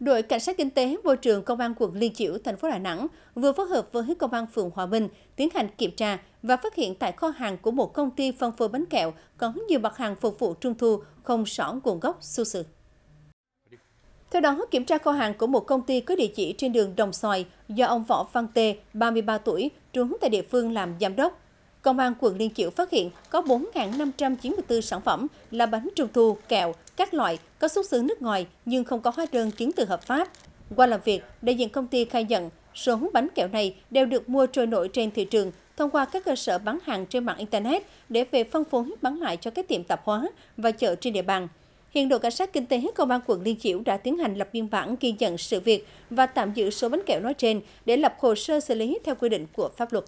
Đội Cảnh sát Kinh tế Môi trường Công an quận Liên Chiểu, thành phố Đà Nẵng vừa phối hợp với Công an phường Hòa Bình tiến hành kiểm tra và phát hiện tại kho hàng của một công ty phân phối bánh kẹo có nhiều mặt hàng phục vụ trung thu không rõ nguồn gốc xuất xứ. Theo đó, kiểm tra kho hàng của một công ty có địa chỉ trên đường Đồng Xoài do ông Võ Văn Tê, 33 tuổi, trú tại địa phương làm giám đốc. Công an quận Liên Chiểu phát hiện có 4.594 sản phẩm là bánh trung thu, kẹo, các loại có xuất xứ nước ngoài nhưng không có hóa đơn chứng từ hợp pháp. Qua làm việc, đại diện công ty khai nhận số bánh kẹo này đều được mua trôi nổi trên thị trường thông qua các cơ sở bán hàng trên mạng Internet để về phân phối bán lại cho các tiệm tạp hóa và chợ trên địa bàn. Hiện đội cảnh sát kinh tế công an quận Liên Chiểu đã tiến hành lập biên bản ghi nhận sự việc và tạm giữ số bánh kẹo nói trên để lập hồ sơ xử lý theo quy định của pháp luật.